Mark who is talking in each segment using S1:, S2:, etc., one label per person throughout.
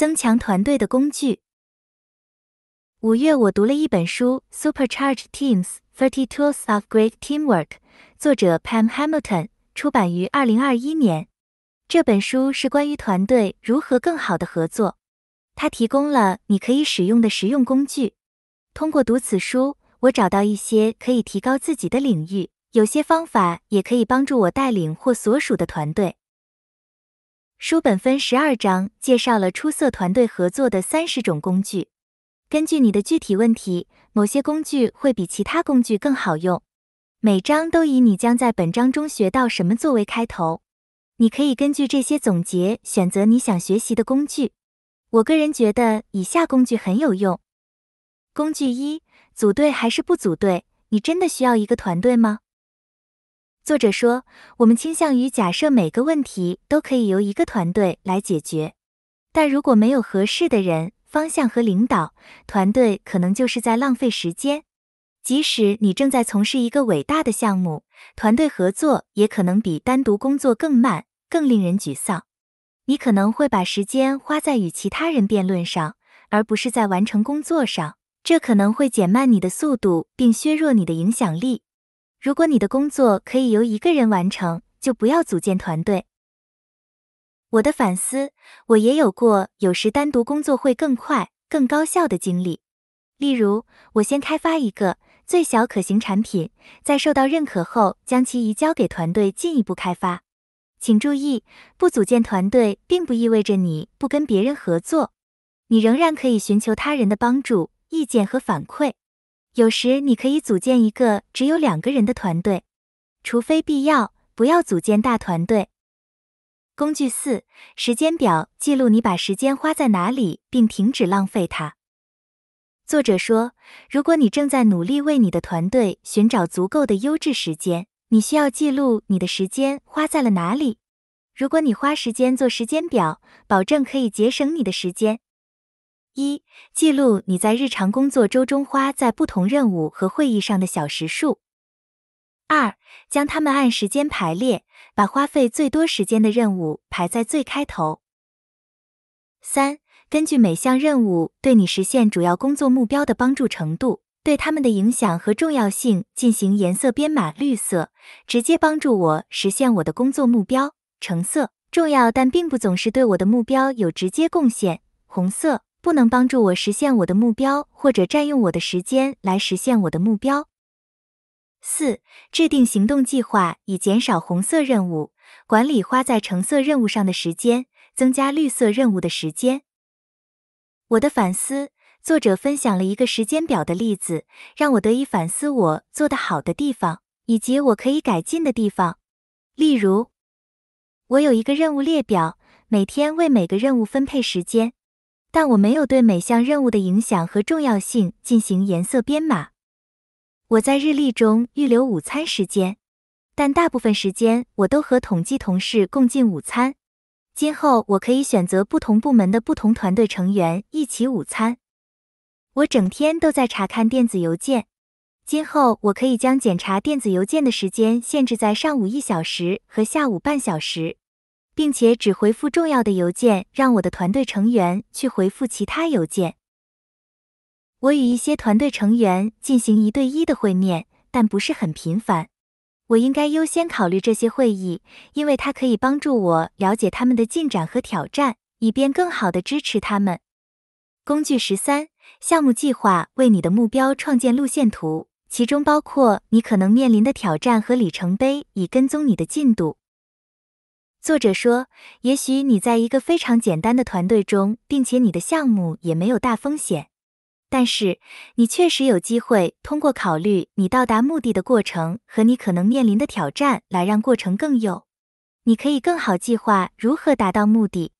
S1: 增强团队的工具。五月，我读了一本书《Supercharge Teams: 30 Tools of Great Teamwork》，作者 Pam Hamilton，出版于2021年。这本书是关于团队如何更好的合作，它提供了你可以使用的实用工具。通过读此书，我找到一些可以提高自己的领域，有些方法也可以帮助我带领或所属的团队。书本分十二章，介绍了出色团队合作的三十种工具。根据你的具体问题，某些工具会比其他工具更好用。每章都以“你将在本章中学到什么”作为开头，你可以根据这些总结选择你想学习的工具。我个人觉得以下工具很有用：工具一，组队还是不组队？你真的需要一个团队吗？作者说，我们倾向于假设每个问题都可以由一个团队来解决，但如果没有合适的人、方向和领导，团队可能就是在浪费时间。即使你正在从事一个伟大的项目，团队合作也可能比单独工作更慢、更令人沮丧。你可能会把时间花在与其他人辩论上，而不是在完成工作上，这可能会减慢你的速度并削弱你的影响力。如果你的工作可以由一个人完成，就不要组建团队。我的反思，我也有过有时单独工作会更快、更高效的经历。例如，我先开发一个最小可行产品，在受到认可后，将其移交给团队进一步开发。请注意，不组建团队并不意味着你不跟别人合作，你仍然可以寻求他人的帮助、意见和反馈。有时你可以组建一个只有两个人的团队，除非必要，不要组建大团队。工具四：时间表记录你把时间花在哪里，并停止浪费它。作者说，如果你正在努力为你的团队寻找足够的优质时间，你需要记录你的时间花在了哪里。如果你花时间做时间表，保证可以节省你的时间。一、记录你在日常工作周中花在不同任务和会议上的小时数。二、将它们按时间排列，把花费最多时间的任务排在最开头。三、根据每项任务对你实现主要工作目标的帮助程度，对它们的影响和重要性进行颜色编码：绿色，直接帮助我实现我的工作目标；橙色，重要但并不总是对我的目标有直接贡献；红色。不能帮助我实现我的目标，或者占用我的时间来实现我的目标。四、制定行动计划以减少红色任务，管理花在橙色任务上的时间，增加绿色任务的时间。我的反思：作者分享了一个时间表的例子，让我得以反思我做的好的地方以及我可以改进的地方。例如，我有一个任务列表，每天为每个任务分配时间。但我没有对每项任务的影响和重要性进行颜色编码。我在日历中预留午餐时间，但大部分时间我都和统计同事共进午餐。今后我可以选择不同部门的不同团队成员一起午餐。我整天都在查看电子邮件，今后我可以将检查电子邮件的时间限制在上午一小时和下午半小时。并且只回复重要的邮件，让我的团队成员去回复其他邮件。我与一些团队成员进行一对一的会面，但不是很频繁。我应该优先考虑这些会议，因为它可以帮助我了解他们的进展和挑战，以便更好地支持他们。工具十三：项目计划为你的目标创建路线图，其中包括你可能面临的挑战和里程碑，以跟踪你的进度。作者说，也许你在一个非常简单的团队中，并且你的项目也没有大风险，但是你确实有机会通过考虑你到达目的的过程和你可能面临的挑战来让过程更优。你可以更好计划如何达到目的。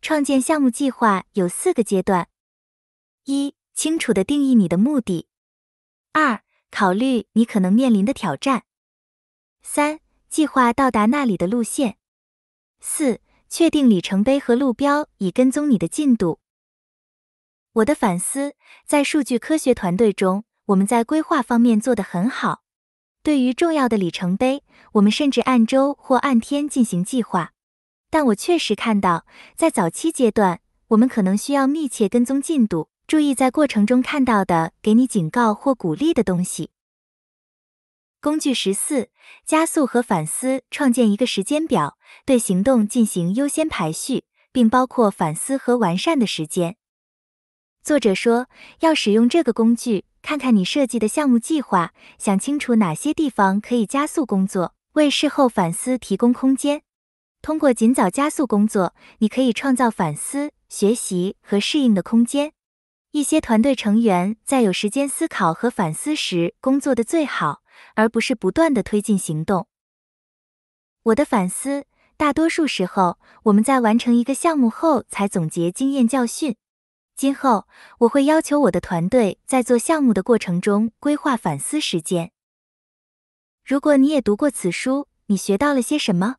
S1: 创建项目计划有四个阶段：一、清楚的定义你的目的；二、考虑你可能面临的挑战；三、计划到达那里的路线。四、确定里程碑和路标以跟踪你的进度。我的反思：在数据科学团队中，我们在规划方面做得很好。对于重要的里程碑，我们甚至按周或按天进行计划。但我确实看到，在早期阶段，我们可能需要密切跟踪进度，注意在过程中看到的给你警告或鼓励的东西。工具十四：加速和反思。创建一个时间表，对行动进行优先排序，并包括反思和完善的时间。作者说，要使用这个工具，看看你设计的项目计划，想清楚哪些地方可以加速工作，为事后反思提供空间。通过尽早加速工作，你可以创造反思、学习和适应的空间。一些团队成员在有时间思考和反思时工作的最好。而不是不断的推进行动。我的反思，大多数时候我们在完成一个项目后才总结经验教训。今后我会要求我的团队在做项目的过程中规划反思时间。如果你也读过此书，你学到了些什么？